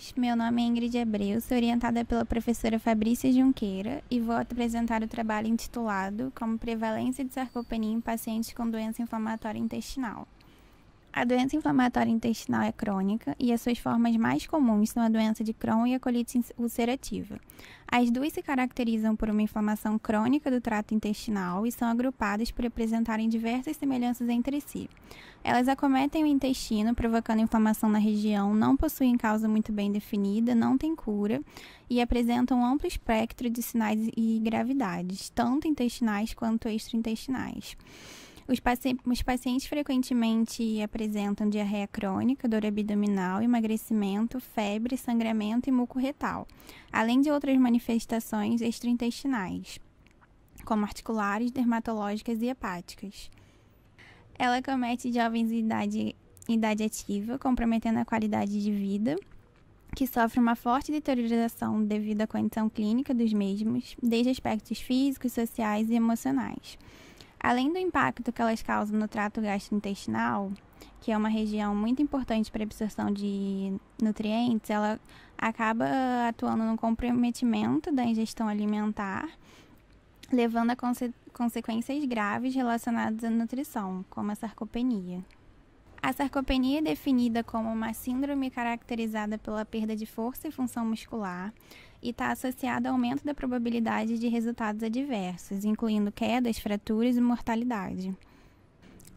todos. Meu nome é Ingrid Abreu, sou orientada pela professora Fabrícia Junqueira e vou apresentar o trabalho intitulado Como Prevalência de Sarcopenia em Pacientes com Doença Inflamatória Intestinal. A doença inflamatória intestinal é crônica e as suas formas mais comuns são a doença de Crohn e a colite ulcerativa. As duas se caracterizam por uma inflamação crônica do trato intestinal e são agrupadas por apresentarem diversas semelhanças entre si. Elas acometem o intestino, provocando inflamação na região, não possuem causa muito bem definida, não têm cura e apresentam um amplo espectro de sinais e gravidades, tanto intestinais quanto extraintestinais. Os, paci os pacientes frequentemente apresentam diarreia crônica, dor abdominal, emagrecimento, febre, sangramento e muco retal, além de outras manifestações extraintestinais, como articulares, dermatológicas e hepáticas. Ela comete jovens em idade, idade ativa, comprometendo a qualidade de vida, que sofre uma forte deterioração devido à condição clínica dos mesmos, desde aspectos físicos, sociais e emocionais. Além do impacto que elas causam no trato gastrointestinal, que é uma região muito importante para a absorção de nutrientes, ela acaba atuando no comprometimento da ingestão alimentar, levando a conse consequências graves relacionadas à nutrição, como a sarcopenia. A sarcopenia é definida como uma síndrome caracterizada pela perda de força e função muscular e está associada ao aumento da probabilidade de resultados adversos, incluindo quedas, fraturas e mortalidade.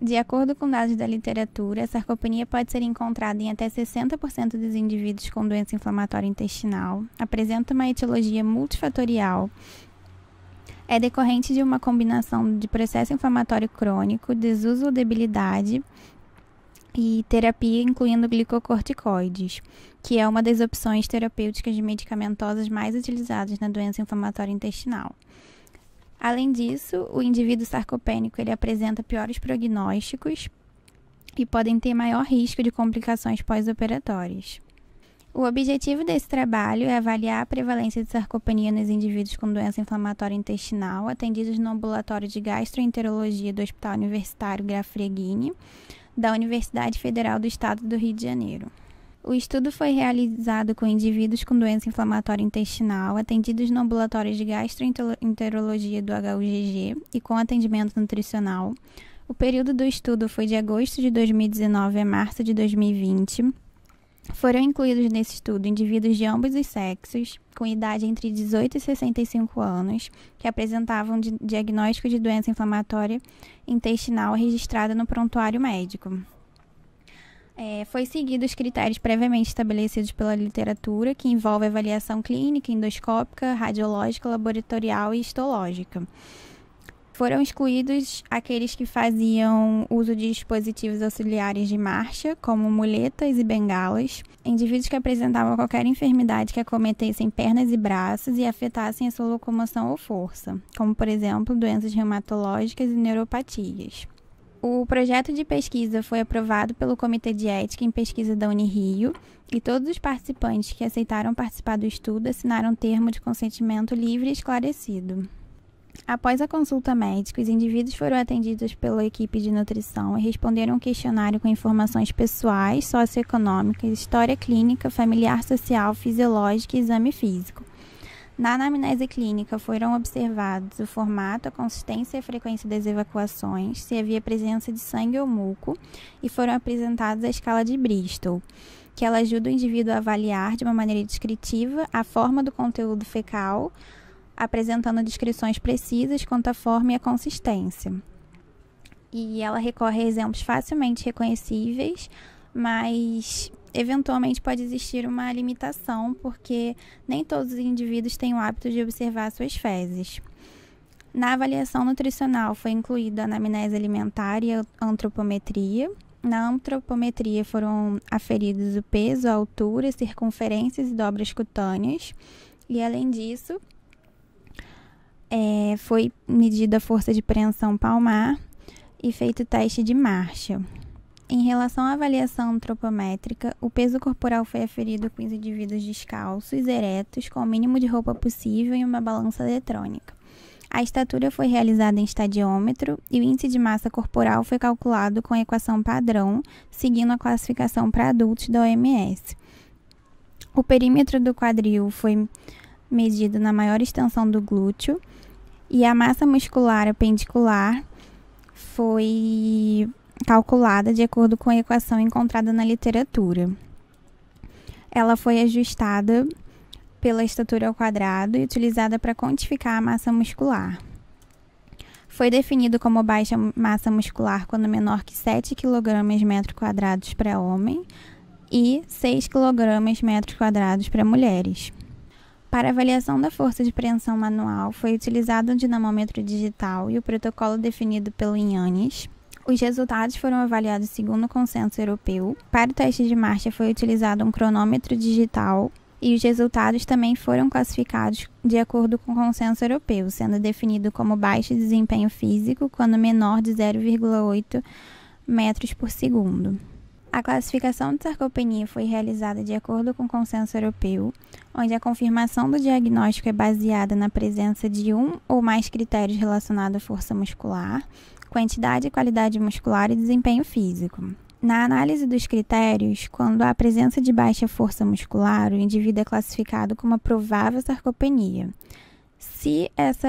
De acordo com dados da literatura, a sarcopenia pode ser encontrada em até 60% dos indivíduos com doença inflamatória intestinal, apresenta uma etiologia multifatorial, é decorrente de uma combinação de processo inflamatório crônico, desuso ou debilidade, e terapia incluindo glicocorticoides, que é uma das opções terapêuticas medicamentosas mais utilizadas na doença inflamatória intestinal. Além disso, o indivíduo sarcopênico ele apresenta piores prognósticos e podem ter maior risco de complicações pós-operatórias. O objetivo desse trabalho é avaliar a prevalência de sarcopenia nos indivíduos com doença inflamatória intestinal atendidos no ambulatório de gastroenterologia do Hospital Universitário Graf Reguini, da Universidade Federal do Estado do Rio de Janeiro. O estudo foi realizado com indivíduos com doença inflamatória intestinal atendidos no ambulatório de gastroenterologia do HUGG e com atendimento nutricional. O período do estudo foi de agosto de 2019 a março de 2020 foram incluídos nesse estudo indivíduos de ambos os sexos, com idade entre 18 e 65 anos, que apresentavam diagnóstico de doença inflamatória intestinal registrada no prontuário médico. É, foi seguido os critérios previamente estabelecidos pela literatura, que envolve avaliação clínica, endoscópica, radiológica, laboratorial e histológica. Foram excluídos aqueles que faziam uso de dispositivos auxiliares de marcha, como muletas e bengalas, indivíduos que apresentavam qualquer enfermidade que acometessem pernas e braços e afetassem a sua locomoção ou força, como, por exemplo, doenças reumatológicas e neuropatias. O projeto de pesquisa foi aprovado pelo Comitê de Ética em Pesquisa da Unirio e todos os participantes que aceitaram participar do estudo assinaram um termo de consentimento livre e esclarecido. Após a consulta médica, os indivíduos foram atendidos pela equipe de nutrição e responderam um questionário com informações pessoais, socioeconômicas, história clínica, familiar social, fisiológica e exame físico. Na anamnese clínica foram observados o formato, a consistência e a frequência das evacuações, se havia presença de sangue ou muco, e foram apresentados a escala de Bristol, que ela ajuda o indivíduo a avaliar de uma maneira descritiva a forma do conteúdo fecal, apresentando descrições precisas quanto à forma e à consistência. E ela recorre a exemplos facilmente reconhecíveis, mas eventualmente pode existir uma limitação, porque nem todos os indivíduos têm o hábito de observar suas fezes. Na avaliação nutricional foi incluída a anamnese alimentar e a antropometria. Na antropometria foram aferidos o peso, a altura, circunferências e dobras cutâneas. E além disso, é, foi medida a força de preensão palmar e feito teste de marcha. Em relação à avaliação antropométrica, o peso corporal foi aferido com os indivíduos descalços, eretos, com o mínimo de roupa possível e uma balança eletrônica. A estatura foi realizada em estadiômetro e o índice de massa corporal foi calculado com a equação padrão, seguindo a classificação para adultos da OMS. O perímetro do quadril foi medido na maior extensão do glúteo e a massa muscular apendicular foi calculada de acordo com a equação encontrada na literatura. Ela foi ajustada pela estatura ao quadrado e utilizada para quantificar a massa muscular. Foi definido como baixa massa muscular quando menor que 7 kg metro quadrados para homem e 6 kg metro quadrados para mulheres. Para avaliação da força de preensão manual, foi utilizado um dinamômetro digital e o protocolo definido pelo Inhanes. Os resultados foram avaliados segundo o consenso europeu. Para o teste de marcha, foi utilizado um cronômetro digital e os resultados também foram classificados de acordo com o consenso europeu, sendo definido como baixo desempenho físico quando menor de 0,8 metros por segundo. A classificação de sarcopenia foi realizada de acordo com o consenso europeu, onde a confirmação do diagnóstico é baseada na presença de um ou mais critérios relacionados à força muscular, quantidade e qualidade muscular e desempenho físico. Na análise dos critérios, quando há presença de baixa força muscular, o indivíduo é classificado como a provável sarcopenia. Se essa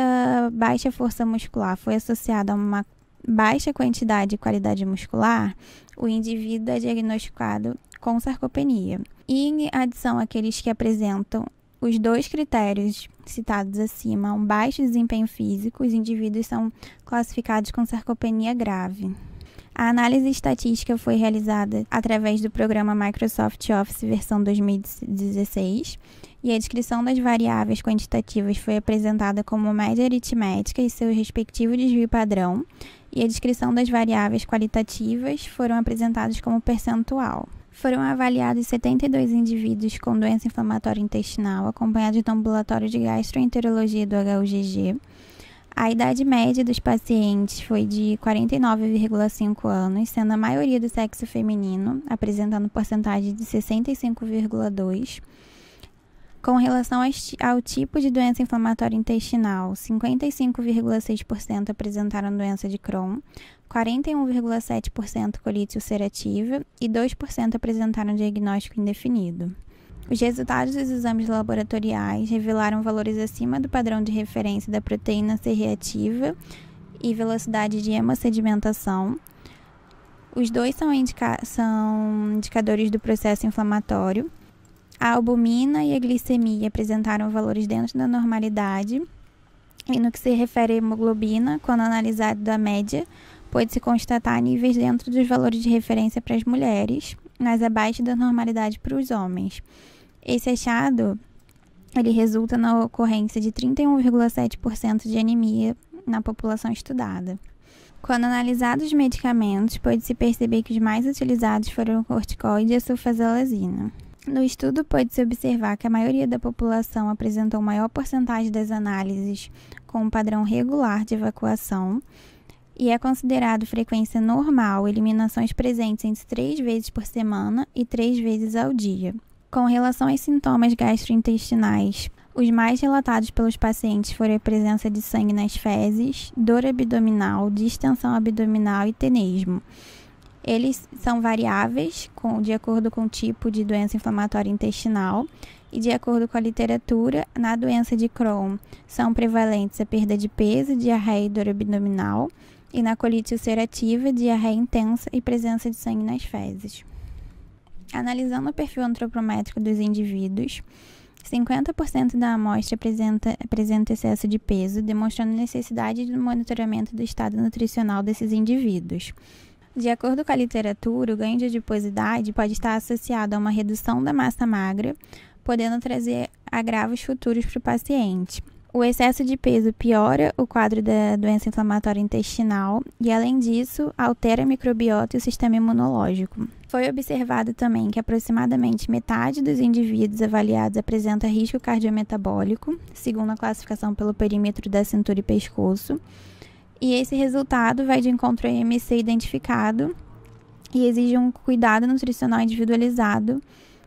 baixa força muscular foi associada a uma baixa quantidade e qualidade muscular, o indivíduo é diagnosticado com sarcopenia. E em adição àqueles que apresentam os dois critérios citados acima, um baixo desempenho físico, os indivíduos são classificados com sarcopenia grave. A análise estatística foi realizada através do programa Microsoft Office versão 2016 e a descrição das variáveis quantitativas foi apresentada como média aritmética e seu respectivo desvio padrão e a descrição das variáveis qualitativas foram apresentadas como percentual. Foram avaliados 72 indivíduos com doença inflamatória intestinal, acompanhados um ambulatório de gastroenterologia do HUGG. A idade média dos pacientes foi de 49,5 anos, sendo a maioria do sexo feminino, apresentando porcentagem de 65,2 com relação ao tipo de doença inflamatória intestinal, 55,6% apresentaram doença de Crohn, 41,7% colite ulcerativa e 2% apresentaram diagnóstico indefinido. Os resultados dos exames laboratoriais revelaram valores acima do padrão de referência da proteína C reativa e velocidade de hemossedimentação. Os dois são, indica são indicadores do processo inflamatório a albumina e a glicemia apresentaram valores dentro da normalidade. E no que se refere à hemoglobina, quando analisado da média, pode se constatar níveis dentro dos valores de referência para as mulheres, mas abaixo da normalidade para os homens. Esse achado ele resulta na ocorrência de 31,7% de anemia na população estudada. Quando analisados os medicamentos, pode se perceber que os mais utilizados foram o corticoide e a sulfasalazina. No estudo, pode-se observar que a maioria da população apresentou maior porcentagem das análises com um padrão regular de evacuação e é considerado frequência normal eliminações presentes entre três vezes por semana e três vezes ao dia. Com relação aos sintomas gastrointestinais, os mais relatados pelos pacientes foram a presença de sangue nas fezes, dor abdominal, distensão abdominal e tenesmo. Eles são variáveis com, de acordo com o tipo de doença inflamatória intestinal e de acordo com a literatura, na doença de Crohn são prevalentes a perda de peso, diarreia e dor abdominal e na colite ulcerativa, diarreia intensa e presença de sangue nas fezes. Analisando o perfil antropométrico dos indivíduos, 50% da amostra apresenta, apresenta excesso de peso, demonstrando necessidade do monitoramento do estado nutricional desses indivíduos. De acordo com a literatura, o ganho de adiposidade pode estar associado a uma redução da massa magra, podendo trazer agravos futuros para o paciente. O excesso de peso piora o quadro da doença inflamatória intestinal e, além disso, altera a microbiota e o sistema imunológico. Foi observado também que aproximadamente metade dos indivíduos avaliados apresenta risco cardiometabólico, segundo a classificação pelo perímetro da cintura e pescoço, e esse resultado vai de encontro ao IMC identificado e exige um cuidado nutricional individualizado,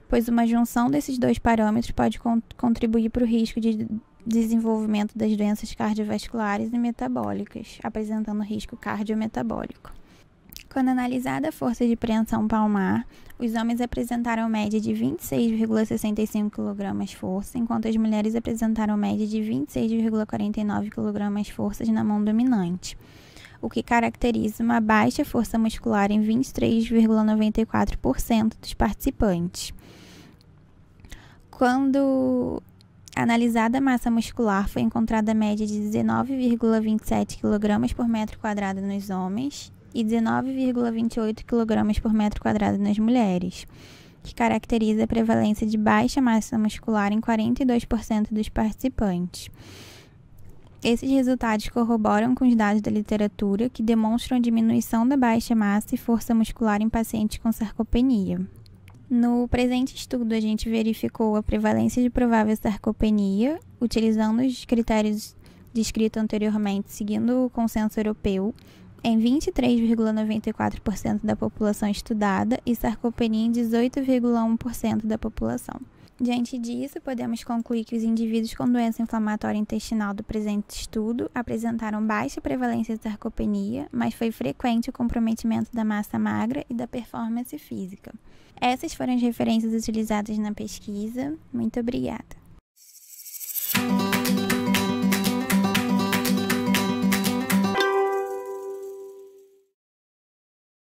pois uma junção desses dois parâmetros pode contribuir para o risco de desenvolvimento das doenças cardiovasculares e metabólicas, apresentando risco cardiometabólico. Quando analisada a força de preensão palmar, os homens apresentaram média de 26,65 kg força, enquanto as mulheres apresentaram média de 26,49 kg na mão dominante, o que caracteriza uma baixa força muscular em 23,94% dos participantes. Quando analisada a massa muscular, foi encontrada a média de 19,27 kg por metro quadrado nos homens e 19,28 kg por metro quadrado nas mulheres, que caracteriza a prevalência de baixa massa muscular em 42% dos participantes. Esses resultados corroboram com os dados da literatura, que demonstram a diminuição da baixa massa e força muscular em pacientes com sarcopenia. No presente estudo, a gente verificou a prevalência de provável sarcopenia, utilizando os critérios descritos anteriormente, seguindo o consenso europeu, em 23,94% da população estudada e sarcopenia em 18,1% da população. Diante disso, podemos concluir que os indivíduos com doença inflamatória intestinal do presente estudo apresentaram baixa prevalência de sarcopenia, mas foi frequente o comprometimento da massa magra e da performance física. Essas foram as referências utilizadas na pesquisa. Muito obrigada.